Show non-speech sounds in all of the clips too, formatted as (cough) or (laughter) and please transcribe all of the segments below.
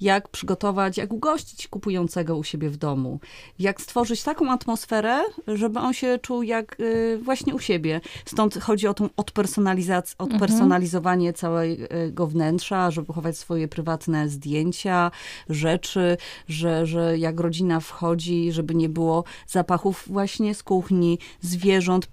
jak przygotować, jak ugościć kupującego u siebie w domu, jak stworzyć taką atmosferę, żeby on się czuł jak y, właśnie u siebie. Stąd chodzi o tą mhm. odpersonalizowanie mhm. całego wnętrza, żeby chować swoje prywatne zdjęcia, rzeczy, że, że jak rodzina wchodzi, żeby nie było zapachów właśnie z kuchni, zwierząt.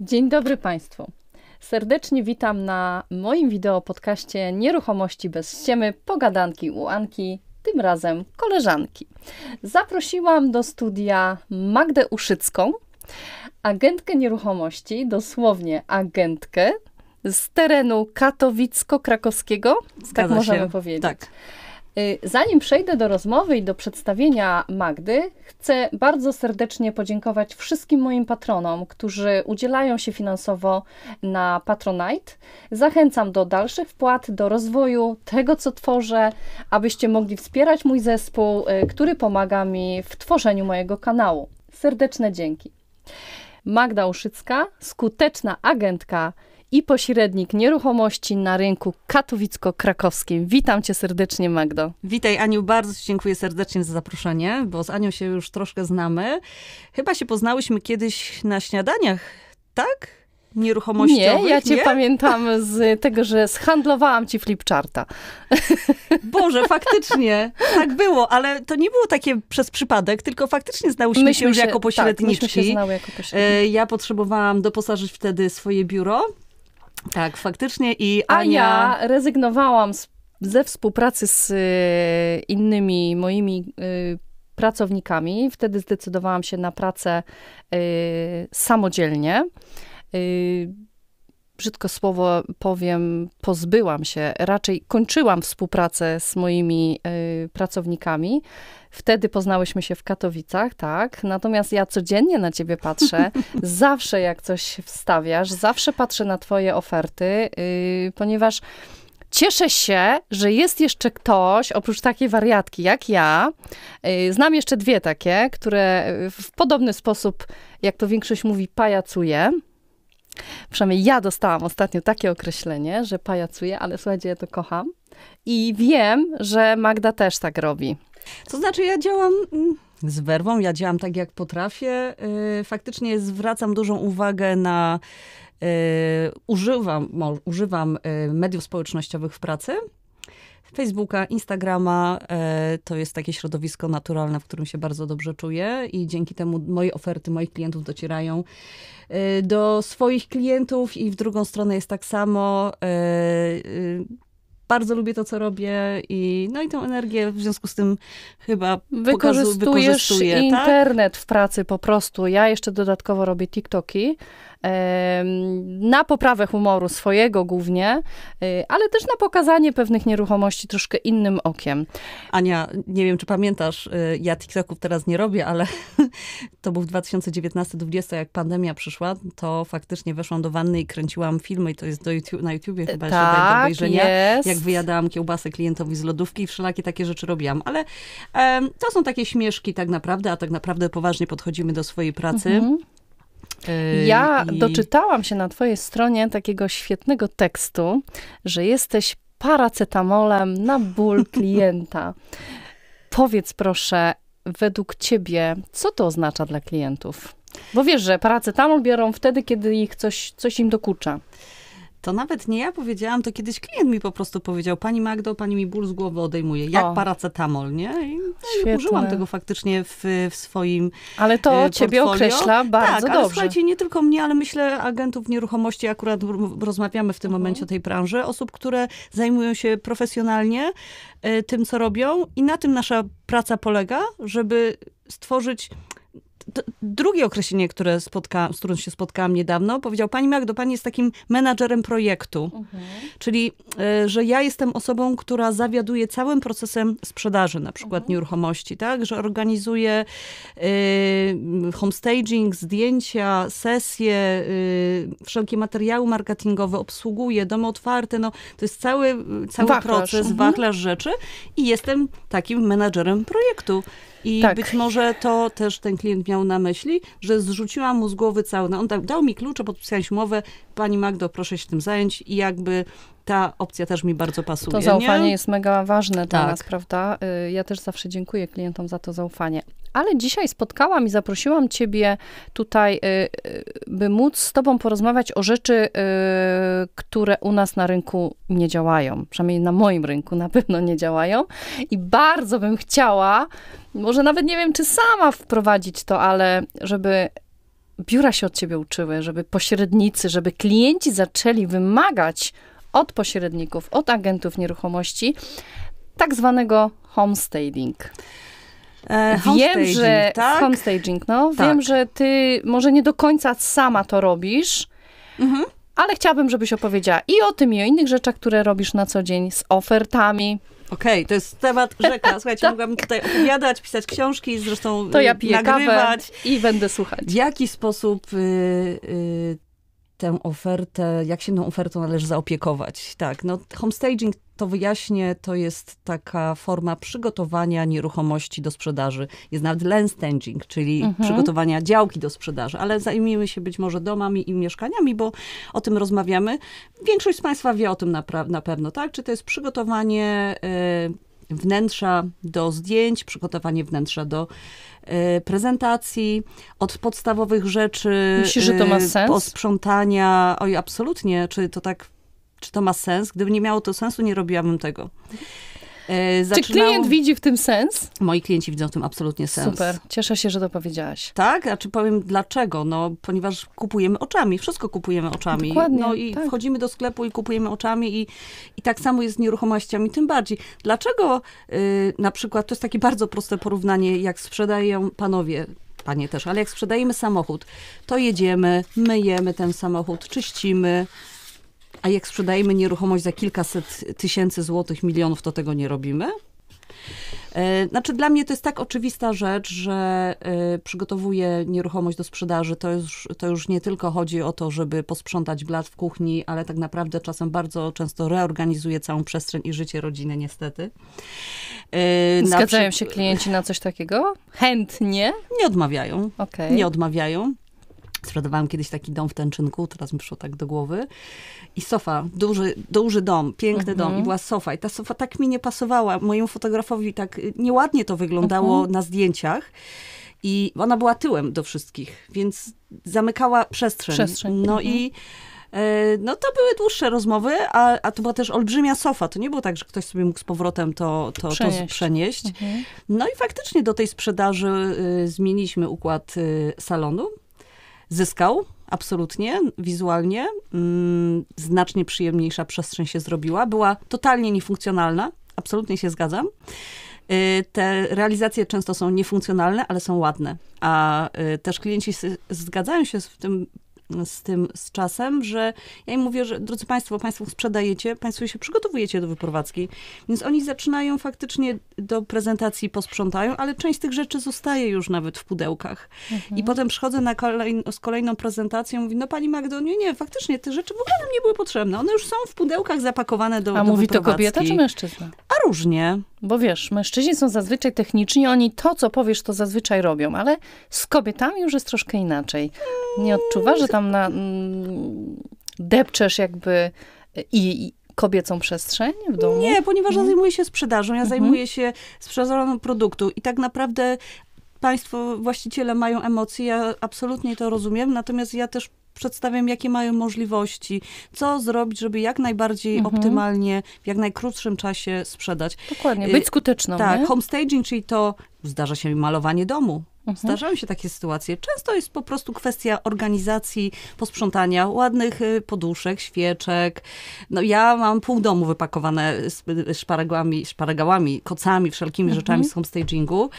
Dzień dobry Państwu. Serdecznie witam na moim wideo Nieruchomości bez ściemy, pogadanki u Anki, tym razem koleżanki. Zaprosiłam do studia Magdę Uszycką, agentkę nieruchomości, dosłownie agentkę z terenu katowicko-krakowskiego, Zgadza tak możemy się. powiedzieć. Tak Y, zanim przejdę do rozmowy i do przedstawienia Magdy, chcę bardzo serdecznie podziękować wszystkim moim patronom, którzy udzielają się finansowo na Patronite. Zachęcam do dalszych wpłat, do rozwoju tego, co tworzę, abyście mogli wspierać mój zespół, y, który pomaga mi w tworzeniu mojego kanału. Serdeczne dzięki. Magda Uszycka, skuteczna agentka i pośrednik nieruchomości na rynku katowicko-krakowskim. Witam cię serdecznie, Magdo. Witaj, Aniu. Bardzo dziękuję serdecznie za zaproszenie, bo z Anią się już troszkę znamy. Chyba się poznałyśmy kiedyś na śniadaniach, tak? nieruchomościowych. Nie, ja cię nie? pamiętam z tego, że zhandlowałam ci flipcharta. Boże, faktycznie. Tak było, ale to nie było takie przez przypadek, tylko faktycznie znałyśmy myśmy się już jako pośredniczki. Tak, myśmy się znały jako pośredniczki. E, ja potrzebowałam doposażyć wtedy swoje biuro tak, faktycznie i Ania... A ja rezygnowałam z, ze współpracy z e, innymi moimi e, pracownikami. Wtedy zdecydowałam się na pracę e, samodzielnie brzydko słowo powiem, pozbyłam się, raczej kończyłam współpracę z moimi y, pracownikami. Wtedy poznałyśmy się w Katowicach, tak. Natomiast ja codziennie na ciebie patrzę, (laughs) zawsze jak coś wstawiasz, zawsze patrzę na twoje oferty, y, ponieważ cieszę się, że jest jeszcze ktoś, oprócz takiej wariatki jak ja, y, znam jeszcze dwie takie, które w podobny sposób, jak to większość mówi, pajacuje. Przynajmniej ja dostałam ostatnio takie określenie, że pajacuję, ale słuchajcie, ja to kocham. I wiem, że Magda też tak robi. To znaczy, ja działam mm, z werwą, ja działam tak jak potrafię. Y, faktycznie zwracam dużą uwagę na. Y, używam, używam y, mediów społecznościowych w pracy. Facebooka, Instagrama. E, to jest takie środowisko naturalne, w którym się bardzo dobrze czuję i dzięki temu moje oferty moich klientów docierają e, do swoich klientów i w drugą stronę jest tak samo e, bardzo lubię to, co robię i no i tę energię w związku z tym chyba wykorzystujesz pokazu, wykorzystuję, tak? internet tak? w pracy po prostu. Ja jeszcze dodatkowo robię TikToki, na poprawę humoru swojego głównie, y, ale też na pokazanie pewnych nieruchomości troszkę innym okiem. Ania, nie wiem, czy pamiętasz, y, ja TikToków teraz nie robię, ale (laughs) to był 2019-2020, jak pandemia przyszła, to faktycznie weszłam do wanny i kręciłam filmy i to jest do YouTube, na YouTubie y, chyba tak, się do obejrzenia. Jest. Jak wyjadałam kiełbasę klientowi z lodówki i wszelakie takie rzeczy robiłam. Ale um, to są takie śmieszki tak naprawdę, a tak naprawdę poważnie podchodzimy do swojej pracy. Mhm. Y, ja i... doczytałam się na twojej stronie takiego świetnego tekstu, że jesteś paracetamolem na ból (laughs) klienta. Powiedz proszę, według ciebie, co to oznacza dla klientów? Bo wiesz, że paracetamol biorą wtedy, kiedy ich coś, coś im dokucza. To nawet nie ja powiedziałam, to kiedyś klient mi po prostu powiedział, pani Magdo, pani mi ból z głowy odejmuje, jak o. paracetamol, nie? I, no, i użyłam tego faktycznie w, w swoim Ale to e, portfolio. ciebie określa tak, bardzo tak, dobrze. Ale słuchajcie, nie tylko mnie, ale myślę agentów nieruchomości, akurat rozmawiamy w tym mhm. momencie o tej branży, osób, które zajmują się profesjonalnie e, tym, co robią i na tym nasza praca polega, żeby stworzyć drugie określenie, które spotka, z którym się spotkałam niedawno, powiedział pani Magdo, pani jest takim menadżerem projektu. Mhm. Czyli, e, że ja jestem osobą, która zawiaduje całym procesem sprzedaży na przykład mhm. nieruchomości, tak? Że organizuje y, homestaging, zdjęcia, sesje, y, wszelkie materiały marketingowe, obsługuje domy otwarte, no to jest cały, cały wachlarz. proces, mhm. wachlarz rzeczy i jestem takim menadżerem projektu. I tak. być może to też ten klient miał na myśli, że zrzuciłam mu z głowy cały. No on dał mi klucze, podpisaliśmy umowę, pani Magdo, proszę się tym zająć i jakby ta opcja też mi bardzo pasuje. To zaufanie nie? jest mega ważne tak. dla nas, prawda? Y, ja też zawsze dziękuję klientom za to zaufanie ale dzisiaj spotkałam i zaprosiłam Ciebie tutaj, y, y, by móc z Tobą porozmawiać o rzeczy, y, które u nas na rynku nie działają. Przynajmniej na moim rynku na pewno nie działają. I bardzo bym chciała, może nawet nie wiem, czy sama wprowadzić to, ale żeby biura się od Ciebie uczyły, żeby pośrednicy, żeby klienci zaczęli wymagać od pośredników, od agentów nieruchomości tak zwanego homestaging. E, wiem, że tak? homestaging, no. Tak. Wiem, że ty może nie do końca sama to robisz, mhm. ale chciałabym, żebyś opowiedziała i o tym, i o innych rzeczach, które robisz na co dzień z ofertami. Okej, okay, to jest temat rzeka. (laughs) Słuchajcie, tak. mogłabym tutaj opowiadać, pisać książki, zresztą To ja y, piję nagrywać. i będę słuchać. W jaki sposób y, y, tę ofertę, jak się tą ofertą należy zaopiekować? Tak, no homestaging to wyjaśnię, to jest taka forma przygotowania nieruchomości do sprzedaży. Jest nawet land standing, czyli mhm. przygotowania działki do sprzedaży, ale zajmijmy się być może domami i mieszkaniami, bo o tym rozmawiamy. Większość z Państwa wie o tym na, na pewno, tak? Czy to jest przygotowanie y, wnętrza do zdjęć, przygotowanie wnętrza do y, prezentacji, od podstawowych rzeczy. Myślisz, że to ma y, sens? Posprzątania. Oj, absolutnie. Czy to tak czy to ma sens. Gdyby nie miało to sensu, nie robiłabym tego. E, czy klient widzi w tym sens? Moi klienci widzą w tym absolutnie sens. Super, cieszę się, że to powiedziałaś. Tak, a czy powiem dlaczego? No, ponieważ kupujemy oczami, wszystko kupujemy oczami. Dokładnie, no i tak. wchodzimy do sklepu i kupujemy oczami i, i tak samo jest z nieruchomościami, tym bardziej. Dlaczego y, na przykład, to jest takie bardzo proste porównanie, jak sprzedają panowie panie też, ale jak sprzedajemy samochód, to jedziemy, myjemy ten samochód, czyścimy, a jak sprzedajemy nieruchomość za kilkaset tysięcy złotych, milionów, to tego nie robimy? E, znaczy, dla mnie to jest tak oczywista rzecz, że e, przygotowuję nieruchomość do sprzedaży. To już, to już nie tylko chodzi o to, żeby posprzątać blat w kuchni, ale tak naprawdę czasem bardzo często reorganizuję całą przestrzeń i życie rodziny, niestety. E, Zgadzają przy... się klienci na coś takiego? Chętnie? Nie odmawiają. Okay. Nie odmawiają. Sprzedawałam kiedyś taki dom w Tęczynku, teraz mi przyszło tak do głowy. I sofa, duży, duży dom, piękny dom i mhm. była sofa. I ta sofa tak mi nie pasowała. Mojemu fotografowi tak nieładnie to wyglądało mhm. na zdjęciach. I ona była tyłem do wszystkich, więc zamykała przestrzeń. przestrzeń. No mhm. i e, no to były dłuższe rozmowy, a, a to była też olbrzymia sofa. To nie było tak, że ktoś sobie mógł z powrotem to, to przenieść. To przenieść. No i faktycznie do tej sprzedaży y, zmieniliśmy układ y, salonu. Zyskał, absolutnie, wizualnie. Mm, znacznie przyjemniejsza przestrzeń się zrobiła. Była totalnie niefunkcjonalna, absolutnie się zgadzam. Y, te realizacje często są niefunkcjonalne, ale są ładne. A y, też klienci zgadzają się w tym z tym z czasem, że ja im mówię, że drodzy Państwo, Państwo sprzedajecie, Państwo się przygotowujecie do wyprowadzki, więc oni zaczynają faktycznie do prezentacji posprzątają, ale część tych rzeczy zostaje już nawet w pudełkach. Mhm. I potem przychodzę na kolej, z kolejną prezentacją, mówię, no Pani Magdo, nie, nie, faktycznie te rzeczy w ogóle nam nie były potrzebne, one już są w pudełkach zapakowane do A do mówi to kobieta czy mężczyzna? A różnie. Bo wiesz, mężczyźni są zazwyczaj techniczni, oni to, co powiesz, to zazwyczaj robią, ale z kobietami już jest troszkę inaczej. Nie odczuwasz, że tam na, mm, depczesz jakby i, i kobiecą przestrzeń w domu? Nie, ponieważ mhm. ja zajmuję się sprzedażą, ja mhm. zajmuję się sprzedażą produktu i tak naprawdę państwo, właściciele mają emocje, ja absolutnie to rozumiem, natomiast ja też przedstawiam, jakie mają możliwości, co zrobić, żeby jak najbardziej mhm. optymalnie, w jak najkrótszym czasie sprzedać. Dokładnie, y, być skuteczną. Tak, nie? homestaging, czyli to zdarza się malowanie domu. Mhm. Zdarzają się takie sytuacje. Często jest po prostu kwestia organizacji, posprzątania ładnych y, poduszek, świeczek. No ja mam pół domu wypakowane y, szparagami, szparagałami, kocami, wszelkimi mhm. rzeczami z homestagingu,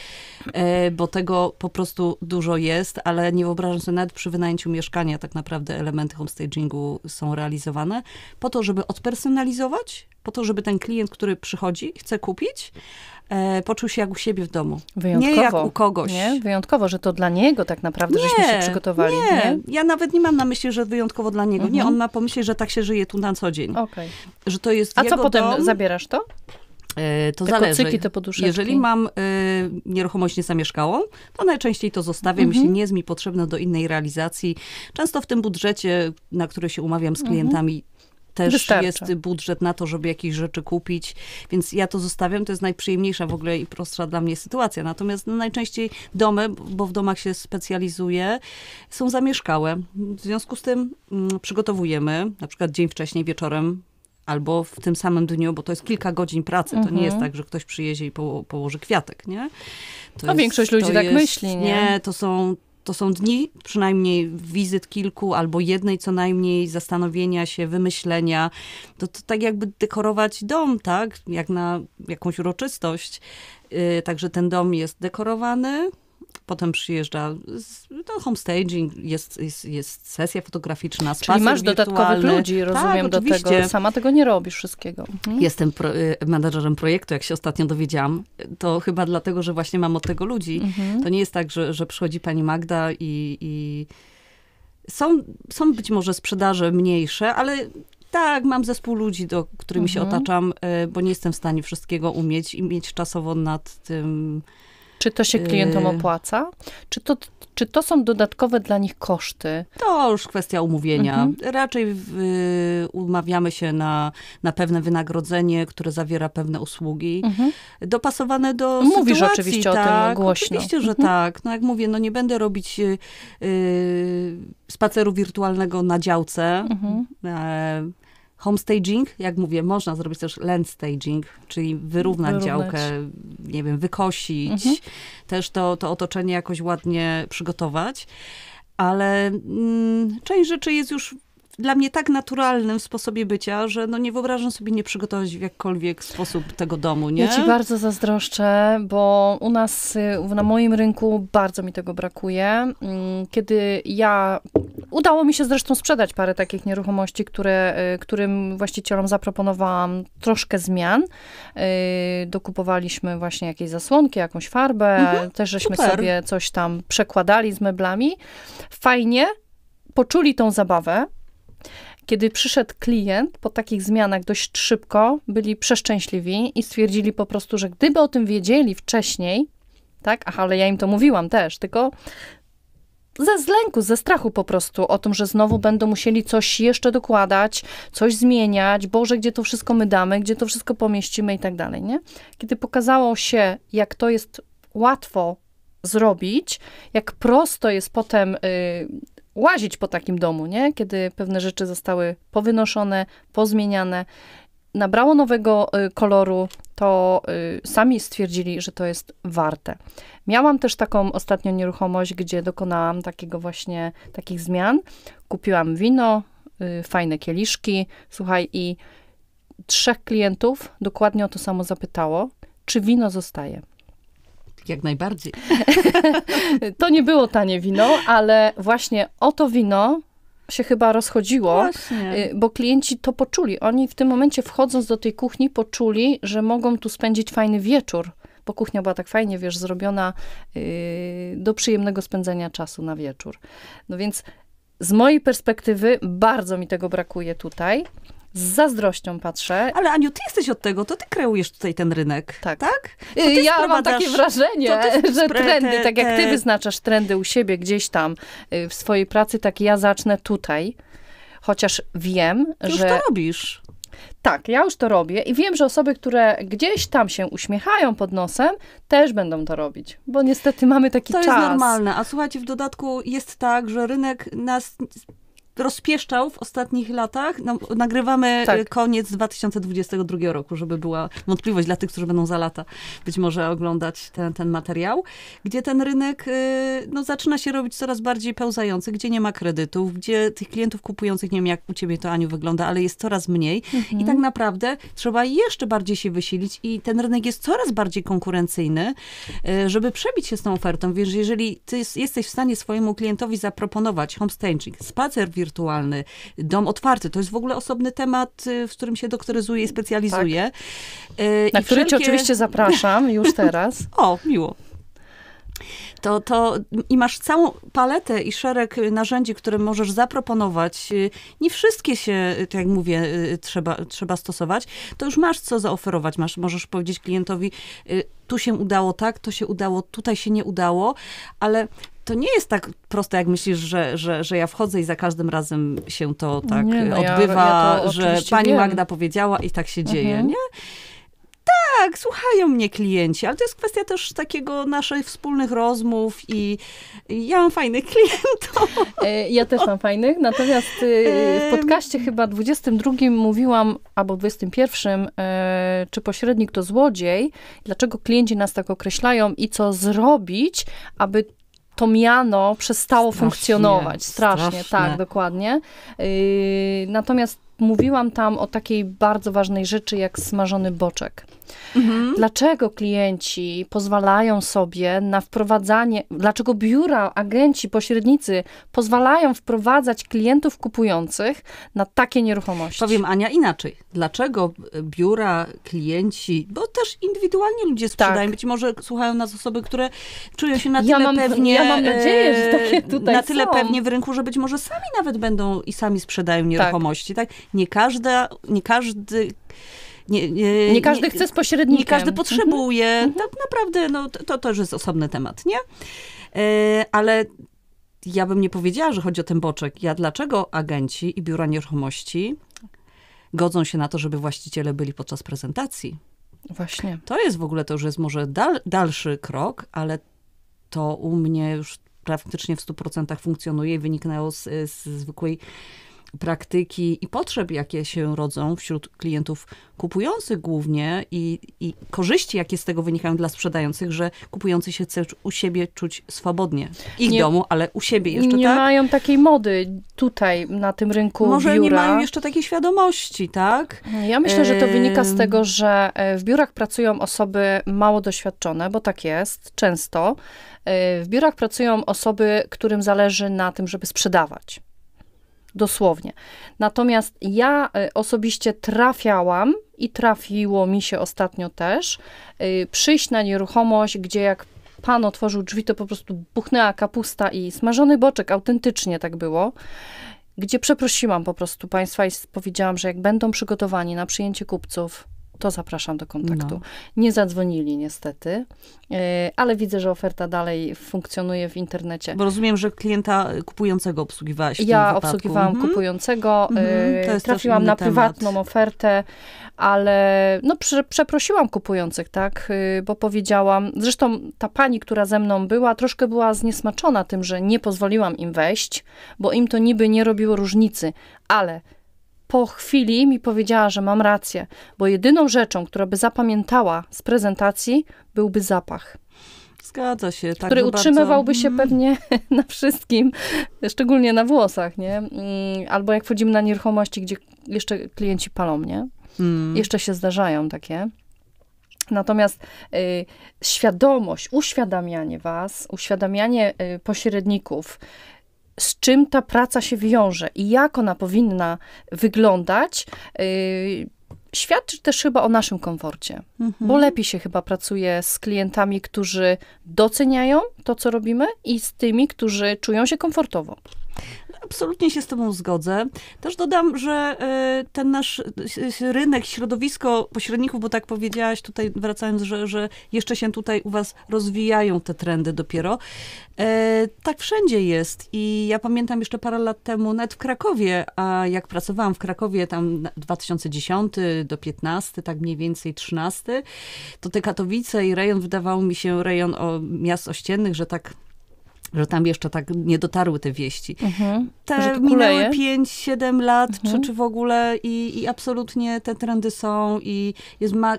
y, bo tego po prostu dużo jest, ale nie wyobrażam sobie nawet przy wynajęciu mieszkania tak naprawdę elementy homestagingu są realizowane po to, żeby odpersonalizować po to, żeby ten klient, który przychodzi, chce kupić, e, poczuł się jak u siebie w domu. Wyjątkowo. Nie jak u kogoś. Nie? Wyjątkowo, że to dla niego tak naprawdę, nie, żeśmy się przygotowali. Nie. nie, ja nawet nie mam na myśli, że wyjątkowo dla niego. Mhm. Nie, on ma pomyśle, że tak się żyje tu na co dzień. Okay. Że to jest A jego co potem, dom. zabierasz to? E, to te zależy. Kocyki, te poduszeczki. Jeżeli mam y, nieruchomość niezamieszkałą, to najczęściej to zostawiam, mhm. jeśli nie jest mi potrzebne do innej realizacji. Często w tym budżecie, na który się umawiam z mhm. klientami, mhm też Wystarczy. jest budżet na to, żeby jakieś rzeczy kupić, więc ja to zostawiam. To jest najprzyjemniejsza w ogóle i prostsza dla mnie sytuacja. Natomiast no, najczęściej domy, bo w domach się specjalizuję, są zamieszkałe. W związku z tym mm, przygotowujemy, na przykład dzień wcześniej, wieczorem albo w tym samym dniu, bo to jest kilka godzin pracy. Mhm. To nie jest mhm. tak, że ktoś przyjedzie i położy kwiatek, nie? To no, jest, większość ludzi tak jest, myśli, nie? Nie, to są, to są dni przynajmniej wizyt kilku albo jednej co najmniej, zastanowienia się, wymyślenia. To, to tak jakby dekorować dom, tak? Jak na jakąś uroczystość. Y, także ten dom jest dekorowany, potem przyjeżdża no, homestaging, jest, jest, jest sesja fotograficzna, spacer Czyli masz wirtualny. dodatkowych ludzi, tak, rozumiem, tak, do oczywiście. tego. Sama tego nie robisz wszystkiego. Mhm. Jestem pro, e, menadżerem projektu, jak się ostatnio dowiedziałam. To chyba dlatego, że właśnie mam od tego ludzi. Mhm. To nie jest tak, że, że przychodzi pani Magda i, i są, są być może sprzedaże mniejsze, ale tak, mam zespół ludzi, do którymi mhm. się otaczam, e, bo nie jestem w stanie wszystkiego umieć i mieć czasowo nad tym czy to się klientom yy. opłaca? Czy to, czy to są dodatkowe dla nich koszty? To już kwestia umówienia. Mhm. Raczej w, y, umawiamy się na, na pewne wynagrodzenie, które zawiera pewne usługi, mhm. dopasowane do Mówisz sytuacji. Mówisz oczywiście tak, o tym tak, głośno. Oczywiście, że mhm. tak. No jak mówię, no nie będę robić y, y, spaceru wirtualnego na działce. Mhm. E, Homestaging, jak mówię, można zrobić też landstaging, czyli wyrównać, wyrównać. działkę, nie wiem, wykosić, mhm. też to, to otoczenie jakoś ładnie przygotować ale mm, część rzeczy jest już dla mnie tak naturalnym sposobie bycia, że no nie wyobrażam sobie nie przygotować w jakkolwiek sposób tego domu, nie? Ja ci bardzo zazdroszczę, bo u nas, y, na moim rynku bardzo mi tego brakuje. Mm, kiedy ja, udało mi się zresztą sprzedać parę takich nieruchomości, które, y, którym właścicielom zaproponowałam troszkę zmian. Y, dokupowaliśmy właśnie jakieś zasłonki, jakąś farbę, mhm, też żeśmy super. sobie coś tam przekładali z meblami. Fajnie, poczuli tą zabawę, kiedy przyszedł klient po takich zmianach dość szybko, byli przeszczęśliwi i stwierdzili po prostu, że gdyby o tym wiedzieli wcześniej, tak, Ach, ale ja im to mówiłam też, tylko ze zlęku, ze strachu po prostu o tym, że znowu będą musieli coś jeszcze dokładać, coś zmieniać, Boże, gdzie to wszystko my damy, gdzie to wszystko pomieścimy i tak dalej, nie? Kiedy pokazało się, jak to jest łatwo zrobić, jak prosto jest potem y, łazić po takim domu, nie? Kiedy pewne rzeczy zostały powynoszone, pozmieniane, nabrało nowego y, koloru, to y, sami stwierdzili, że to jest warte. Miałam też taką ostatnią nieruchomość, gdzie dokonałam takiego właśnie takich zmian. Kupiłam wino, y, fajne kieliszki, słuchaj, i trzech klientów dokładnie o to samo zapytało, czy wino zostaje jak najbardziej. (laughs) to nie było tanie wino, ale właśnie o to wino się chyba rozchodziło, Właśnie. Y, bo klienci to poczuli. Oni w tym momencie wchodząc do tej kuchni poczuli, że mogą tu spędzić fajny wieczór, bo kuchnia była tak fajnie, wiesz, zrobiona y, do przyjemnego spędzenia czasu na wieczór. No więc z mojej perspektywy bardzo mi tego brakuje tutaj z zazdrością patrzę. Ale Aniu, ty jesteś od tego, to ty kreujesz tutaj ten rynek, tak? tak? Ja mam takie wrażenie, (laughs) że trendy, tak jak ty wyznaczasz trendy u siebie gdzieś tam y, w swojej pracy, tak ja zacznę tutaj. Chociaż wiem, już że... Już to robisz. Tak, ja już to robię i wiem, że osoby, które gdzieś tam się uśmiechają pod nosem, też będą to robić, bo niestety mamy taki to czas. To jest normalne, a słuchajcie, w dodatku jest tak, że rynek nas rozpieszczał w ostatnich latach. No, nagrywamy y, tak. koniec 2022 roku, żeby była wątpliwość dla tych, którzy będą za lata być może oglądać ten, ten materiał, gdzie ten rynek y, no, zaczyna się robić coraz bardziej pełzający, gdzie nie ma kredytów, gdzie tych klientów kupujących, nie wiem jak u ciebie to Aniu wygląda, ale jest coraz mniej mhm. i tak naprawdę trzeba jeszcze bardziej się wysilić i ten rynek jest coraz bardziej konkurencyjny, y, żeby przebić się z tą ofertą, więc jeżeli ty jesteś w stanie swojemu klientowi zaproponować homestaging, spacer wirtualny, dom otwarty. To jest w ogóle osobny temat, y, w którym się doktoryzuję i specjalizuję. Tak. Y, Na I który wszelkie... cię oczywiście zapraszam już teraz. (laughs) o, miło to, to i masz całą paletę i szereg narzędzi, które możesz zaproponować. Y, nie wszystkie się, tak jak mówię, trzeba, trzeba stosować. To już masz co zaoferować. Masz, możesz powiedzieć klientowi, tu się udało tak, to się udało, tutaj się nie udało, ale to nie jest tak proste, jak myślisz, że, że, że ja wchodzę i za każdym razem się to no tak nie, no odbywa, ja, ja że pani wiem. Magda powiedziała i tak się mhm. dzieje, nie? tak, słuchają mnie klienci, ale to jest kwestia też takiego naszych wspólnych rozmów i ja mam fajnych (laughs) klientów. E, ja też mam fajnych, natomiast y, w podcaście chyba 22 mówiłam, albo 21, e, czy pośrednik to złodziej, dlaczego klienci nas tak określają i co zrobić, aby to miano przestało strasznie, funkcjonować. Strasznie, strasznie, tak, dokładnie. Y, natomiast mówiłam tam o takiej bardzo ważnej rzeczy, jak smażony boczek. Mhm. Dlaczego klienci pozwalają sobie na wprowadzanie, dlaczego biura, agenci, pośrednicy pozwalają wprowadzać klientów kupujących na takie nieruchomości? Powiem Ania inaczej. Dlaczego biura, klienci, bo też indywidualnie ludzie sprzedają, tak. być może słuchają nas osoby, które czują się na tyle ja mam, pewnie. Ja mam nadzieję, że takie e, tutaj Na tyle są. pewnie w rynku, że być może sami nawet będą i sami sprzedają tak. nieruchomości. Tak. tak? Nie każda, nie każdy nie, nie, nie każdy nie, chce z pośrednikiem. Nie każdy mhm. potrzebuje. Mhm. Tak naprawdę no, to, to też jest osobny temat, nie? E, ale ja bym nie powiedziała, że chodzi o ten boczek. Ja dlaczego agenci i biura nieruchomości godzą się na to, żeby właściciele byli podczas prezentacji? Właśnie. To jest w ogóle to, już jest może dal, dalszy krok, ale to u mnie już praktycznie w 100% funkcjonuje i wyniknęło z, z zwykłej praktyki i potrzeb, jakie się rodzą wśród klientów kupujących głównie i, i korzyści, jakie z tego wynikają dla sprzedających, że kupujący się chce u siebie czuć swobodnie. Ich nie, domu, ale u siebie jeszcze, Nie tak? mają takiej mody tutaj, na tym rynku Może biura. nie mają jeszcze takiej świadomości, tak? Ja myślę, że to wynika z tego, że e, w biurach pracują osoby mało doświadczone, bo tak jest często. E, w biurach pracują osoby, którym zależy na tym, żeby sprzedawać dosłownie. Natomiast ja y, osobiście trafiałam i trafiło mi się ostatnio też y, przyjść na nieruchomość, gdzie jak pan otworzył drzwi, to po prostu buchnęła kapusta i smażony boczek, autentycznie tak było gdzie przeprosiłam po prostu Państwa i powiedziałam, że jak będą przygotowani na przyjęcie kupców, to zapraszam do kontaktu. No. Nie zadzwonili niestety, e, ale widzę, że oferta dalej funkcjonuje w internecie. Bo rozumiem, że klienta kupującego obsługiwałaś w Ja obsługiwałam mhm. kupującego, e, mhm. trafiłam na temat. prywatną ofertę, ale no prze, przeprosiłam kupujących, tak, y, bo powiedziałam, zresztą ta pani, która ze mną była, troszkę była zniesmaczona tym, że nie pozwoliłam im wejść, bo im to niby nie robiło różnicy, ale po chwili mi powiedziała, że mam rację, bo jedyną rzeczą, która by zapamiętała z prezentacji, byłby zapach. Zgadza się. Tak który no utrzymywałby bardzo... się mhm. pewnie (laughs) na wszystkim, szczególnie na włosach, nie? Mm, albo jak wchodzimy na nieruchomości, gdzie jeszcze klienci palą, nie? Mm. Jeszcze się zdarzają takie. Natomiast y, świadomość, uświadamianie was, uświadamianie y, pośredników, z czym ta praca się wiąże i jak ona powinna wyglądać, y, świadczy też chyba o naszym komforcie, mhm. bo lepiej się chyba pracuje z klientami, którzy doceniają to, co robimy, i z tymi, którzy czują się komfortowo. Absolutnie się z Tobą zgodzę. Też dodam, że e, ten nasz e, rynek, środowisko pośredników, bo tak powiedziałaś tutaj, wracając, że, że jeszcze się tutaj u Was rozwijają te trendy dopiero. E, tak wszędzie jest. I ja pamiętam jeszcze parę lat temu, nawet w Krakowie, a jak pracowałam w Krakowie, tam 2010 do 15, tak mniej więcej 13, to te Katowice i rejon wydawało mi się rejon o miast ościennych, że tak że tam jeszcze tak nie dotarły te wieści. Mhm. Te minęły 5-7 lat, mhm. czy, czy w ogóle i, i absolutnie te trendy są i jest ma,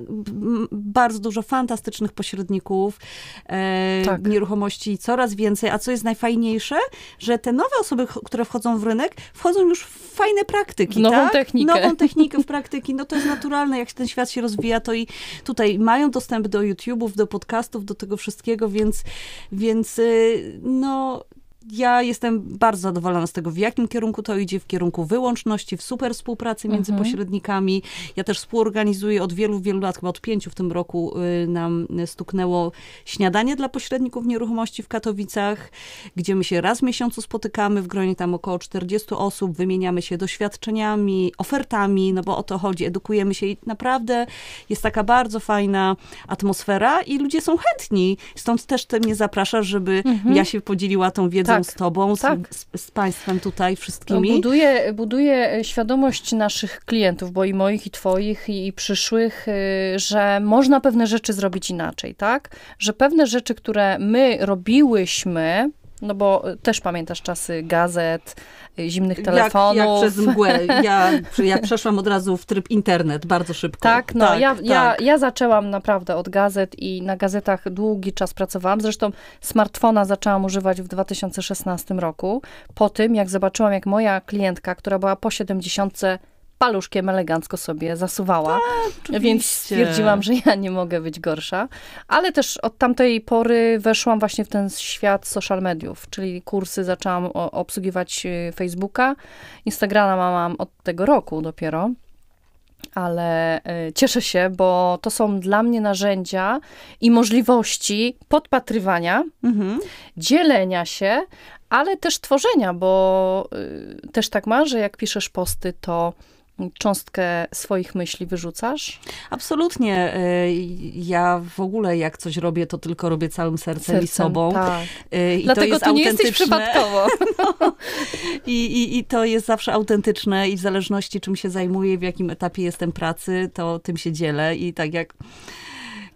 bardzo dużo fantastycznych pośredników e, tak. nieruchomości, coraz więcej. A co jest najfajniejsze, że te nowe osoby, które wchodzą w rynek, wchodzą już w fajne praktyki. Nową tak? technikę. Nową (laughs) technikę w praktyki. No to jest naturalne, jak ten świat się rozwija, to i tutaj mają dostęp do YouTube'ów, do podcastów, do tego wszystkiego, więc, więc y, no の ja jestem bardzo zadowolona z tego, w jakim kierunku to idzie, w kierunku wyłączności, w super współpracy między mhm. pośrednikami. Ja też współorganizuję od wielu, wielu lat, chyba od pięciu w tym roku y, nam stuknęło śniadanie dla pośredników nieruchomości w Katowicach, gdzie my się raz w miesiącu spotykamy, w gronie tam około 40 osób, wymieniamy się doświadczeniami, ofertami, no bo o to chodzi, edukujemy się i naprawdę jest taka bardzo fajna atmosfera i ludzie są chętni. Stąd też te mnie zaprasza, żeby mhm. ja się podzieliła tą wiedzą tak, z tobą, tak. z, z, państwem tutaj, wszystkimi. buduje, no, buduje świadomość naszych klientów, bo i moich, i twoich, i, i przyszłych, e, że można pewne rzeczy zrobić inaczej, tak? Że pewne rzeczy, które my robiłyśmy, no bo y, też pamiętasz czasy gazet, y, zimnych telefonów. Jak, jak przez mgłę. (laughs) Ja, ja przeszłam od razu w tryb internet bardzo szybko. Tak, no tak, ja, tak. Ja, ja zaczęłam naprawdę od gazet i na gazetach długi czas pracowałam. Zresztą smartfona zaczęłam używać w 2016 roku, po tym jak zobaczyłam, jak moja klientka, która była po 70 paluszkiem elegancko sobie zasuwała. Tak, więc stwierdziłam, że ja nie mogę być gorsza. Ale też od tamtej pory weszłam właśnie w ten świat social mediów, czyli kursy zaczęłam obsługiwać y, Facebooka. Instagrama mam od tego roku dopiero ale y, cieszę się, bo to są dla mnie narzędzia i możliwości podpatrywania, mhm. dzielenia się, ale też tworzenia, bo y, też tak ma, że jak piszesz posty, to cząstkę swoich myśli wyrzucasz? Absolutnie. Y, ja w ogóle jak coś robię, to tylko robię całym sercem, sercem i sobą. Tak. Y, I Dlatego to jest ty nie jesteś przypadkowo. (laughs) No. I, i, I to jest zawsze autentyczne i w zależności czym się zajmuję, w jakim etapie jestem pracy, to tym się dzielę i tak jak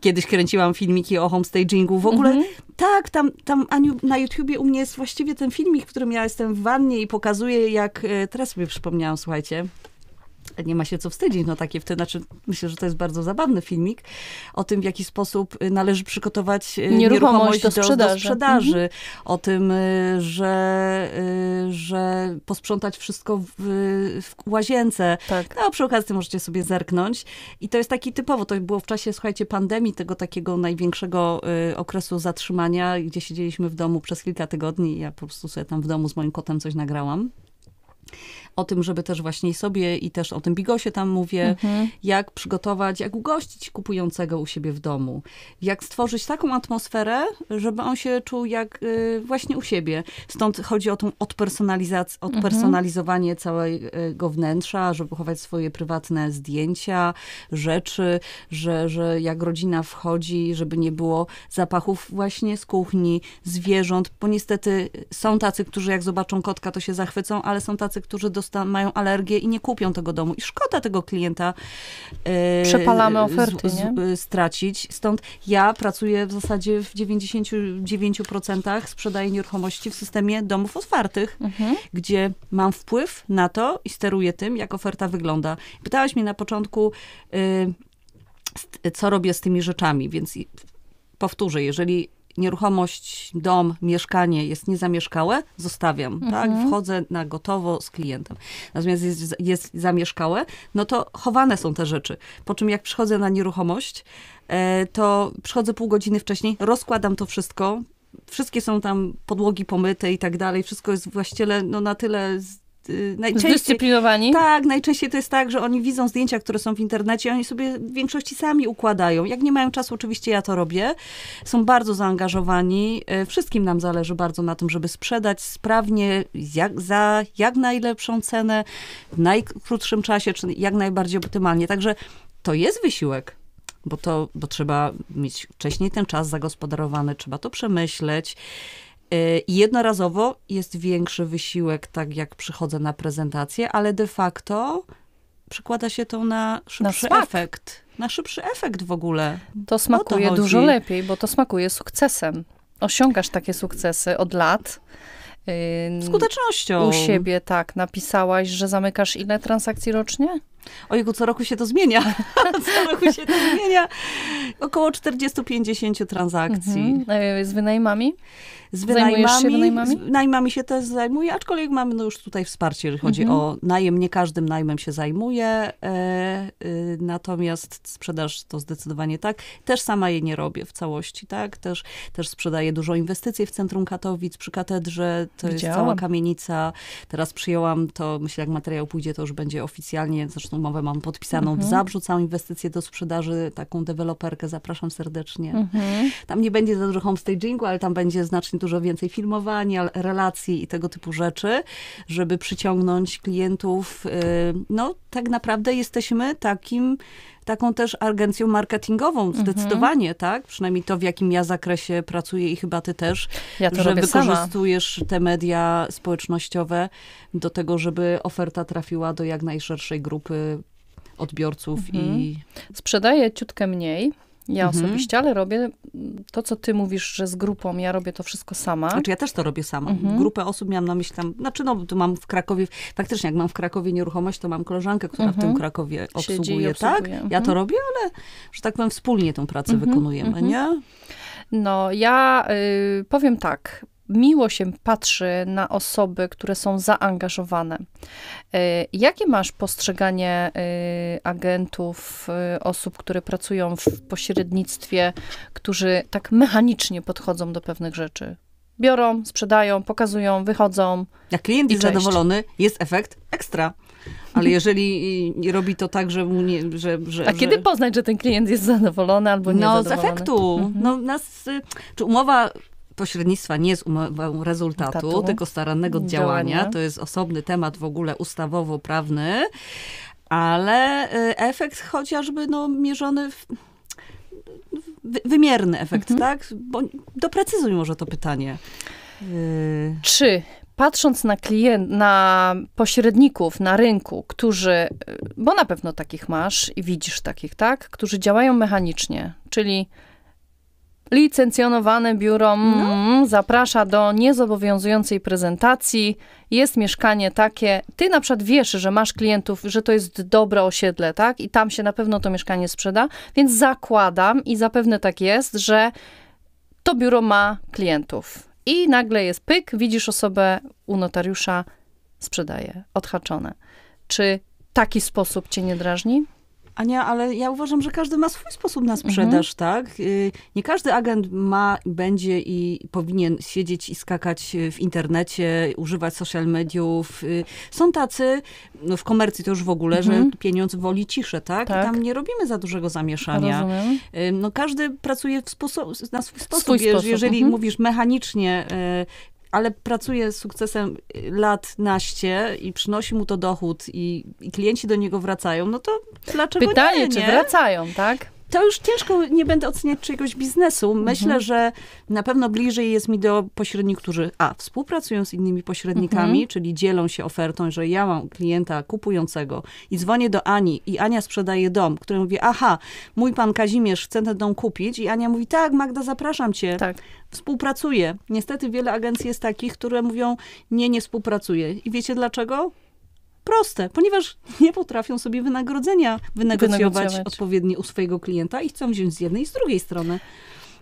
kiedyś kręciłam filmiki o homestagingu. W ogóle mhm. tak, tam, tam Aniu, na YouTubie u mnie jest właściwie ten filmik, w którym ja jestem w wannie i pokazuję, jak y, teraz sobie przypomniałam, słuchajcie nie ma się co wstydzić, no takie wtedy, znaczy myślę, że to jest bardzo zabawny filmik o tym, w jaki sposób y, należy przygotować nieruchomość, y, nieruchomość do sprzedaży, do, do sprzedaży. Mhm. o tym, y, że, że posprzątać wszystko w, w łazience. Tak. No, przy okazji możecie sobie zerknąć. I to jest taki typowo, to było w czasie, słuchajcie, pandemii, tego takiego największego okresu zatrzymania, gdzie siedzieliśmy w domu przez kilka tygodni ja po prostu sobie tam w domu z moim kotem coś nagrałam o tym, żeby też właśnie sobie i też o tym bigosie tam mówię, mhm. jak przygotować, jak ugościć kupującego u siebie w domu, jak stworzyć taką atmosferę, żeby on się czuł jak y, właśnie u siebie. Stąd chodzi o tą odpersonalizację, mhm. odpersonalizowanie mhm. całego y, wnętrza, żeby chować swoje prywatne zdjęcia, rzeczy, że, że jak rodzina wchodzi, żeby nie było zapachów właśnie z kuchni, zwierząt, bo niestety są tacy, którzy jak zobaczą kotka, to się zachwycą, ale są tacy, którzy do mają alergię i nie kupią tego domu. I szkoda tego klienta e, Przepalamy oferty, z, z, e, stracić. Stąd ja pracuję w zasadzie w 99% sprzedaję nieruchomości w systemie domów otwartych, mhm. gdzie mam wpływ na to i steruję tym, jak oferta wygląda. Pytałaś mnie na początku, e, co robię z tymi rzeczami, więc powtórzę, jeżeli nieruchomość, dom, mieszkanie jest niezamieszkałe, zostawiam, tak? mhm. tak? Wchodzę na gotowo z klientem. Natomiast jest, jest zamieszkałe, no to chowane są te rzeczy. Po czym jak przychodzę na nieruchomość, e, to przychodzę pół godziny wcześniej, rozkładam to wszystko, wszystkie są tam podłogi pomyte i tak dalej, wszystko jest właściwie no, na tyle Y, najczęściej... Zdyscyplinowani? Tak, najczęściej to jest tak, że oni widzą zdjęcia, które są w internecie, oni sobie w większości sami układają. Jak nie mają czasu, oczywiście ja to robię. Są bardzo zaangażowani. E, wszystkim nam zależy bardzo na tym, żeby sprzedać sprawnie, jak, za jak najlepszą cenę, w najkrótszym czasie, czy jak najbardziej optymalnie. Także to jest wysiłek bo to bo trzeba mieć wcześniej ten czas zagospodarowany, trzeba to przemyśleć. I y, jednorazowo jest większy wysiłek, tak jak przychodzę na prezentację, ale de facto przekłada się to na szybszy na efekt. Na szybszy efekt w ogóle. To smakuje to dużo lepiej, bo to smakuje sukcesem. Osiągasz takie sukcesy od lat. Y, skutecznością. U siebie tak napisałaś, że zamykasz ile transakcji rocznie? Ojku, co roku się to zmienia. (laughs) co roku się to zmienia. Około 40-50 transakcji. Mhm. E, z wynajmami? Z wynajmami, się wynajmami? Z się też zajmuję, aczkolwiek mamy no już tutaj wsparcie, jeżeli chodzi mhm. o najem. Nie każdym najmem się zajmuje, e, e, natomiast sprzedaż to zdecydowanie tak. Też sama jej nie robię w całości, tak? Też, też sprzedaję dużo inwestycji w centrum Katowic, przy katedrze. To Widziałam. jest cała kamienica. Teraz przyjęłam to, myślę, jak materiał pójdzie, to już będzie oficjalnie, znaczy Zresztą umowę mam podpisaną mhm. w Zabrzu, całą inwestycję do sprzedaży, taką deweloperkę, zapraszam serdecznie. Mhm. Tam nie będzie za dużo homestagingu, ale tam będzie znacznie dużo więcej filmowania, relacji i tego typu rzeczy, żeby przyciągnąć klientów. Y, no tak naprawdę jesteśmy takim taką też agencją marketingową, mhm. zdecydowanie, mhm. tak? Przynajmniej to, w jakim ja zakresie pracuję i chyba ty też, ja że wykorzystujesz sama. te media społecznościowe do tego, żeby oferta trafiła do jak najszerszej grupy odbiorców mhm. i... Sprzedaję ciutkę mniej, ja mhm. osobiście, ale robię to, co ty mówisz, że z grupą, ja robię to wszystko sama. Znaczy ja też to robię sama. Mhm. Grupę osób miałam na myśli tam, znaczy no, tu mam w Krakowie, faktycznie jak mam w Krakowie nieruchomość, to mam koleżankę, która mhm. w tym mhm. Krakowie obsługuje, obsługuje. tak? Ja to mhm. robię, ale, że tak powiem, wspólnie tą pracę mhm. wykonujemy, nie? No, ja y, powiem tak, miło się patrzy na osoby, które są zaangażowane. Y, jakie masz postrzeganie y, agentów, y, osób, które pracują w pośrednictwie, którzy tak mechanicznie podchodzą do pewnych rzeczy? Biorą, sprzedają, pokazują, wychodzą. Jak klient jest zadowolony, jest efekt ekstra. Ale (laughs) jeżeli robi to tak, że mu nie, że, że A kiedy że... poznać, że ten klient jest zadowolony albo nie? No, z efektu. Mhm. No, nas, czy umowa pośrednictwa nie z umową rezultatu, Tatu. tylko starannego działania. działania. To jest osobny temat w ogóle ustawowo-prawny, ale y, efekt chociażby no, mierzony w wymierny efekt, mhm. tak? Bo doprecyzuj może to pytanie. Yy... Czy patrząc na klient, na pośredników na rynku, którzy, y, bo na pewno takich masz i widzisz takich, tak? Którzy działają mechanicznie, czyli Licencjonowane biuro mm, no. zaprasza do niezobowiązującej prezentacji. Jest mieszkanie takie, ty na przykład wiesz, że masz klientów, że to jest dobre osiedle, tak? I tam się na pewno to mieszkanie sprzeda, więc zakładam i zapewne tak jest, że to biuro ma klientów. I nagle jest pyk, widzisz osobę u notariusza, sprzedaje, odhaczone. Czy taki sposób cię nie drażni? Ania, ale ja uważam, że każdy ma swój sposób na sprzedaż, mhm. tak? Y, nie każdy agent ma, będzie i powinien siedzieć i skakać y, w internecie, używać social mediów. Y, są tacy, no w komercji to już w ogóle, mhm. że pieniądz woli ciszę, tak? tak? I tam nie robimy za dużego zamieszania. Rozumiem. No każdy pracuje w sposób, na swój sposób. Swój Jeżeli Mhm. mówisz mechanicznie, ale pracuje z sukcesem y, lat naście i przynosi mu to dochód i, i klienci do niego wracają, no to dlaczego Pytanie, nie? Pytanie, czy wracają, tak? to już ciężko, nie będę oceniać czyjegoś biznesu. Myślę, mhm. że na pewno bliżej jest mi do pośredników, którzy a, współpracują z innymi pośrednikami, mhm. czyli dzielą się ofertą, że ja mam klienta kupującego i dzwonię do Ani i Ania sprzedaje dom, który mówi, aha, mój pan Kazimierz chce ten dom kupić i Ania mówi, tak Magda, zapraszam cię. Tak. Współpracuję. Niestety wiele agencji jest takich, które mówią, nie, nie współpracuję. I wiecie dlaczego? proste, ponieważ (laughs) nie potrafią sobie wynagrodzenia wynegocjować, wynegocjować. odpowiednie u swojego klienta i chcą wziąć z jednej i z drugiej strony.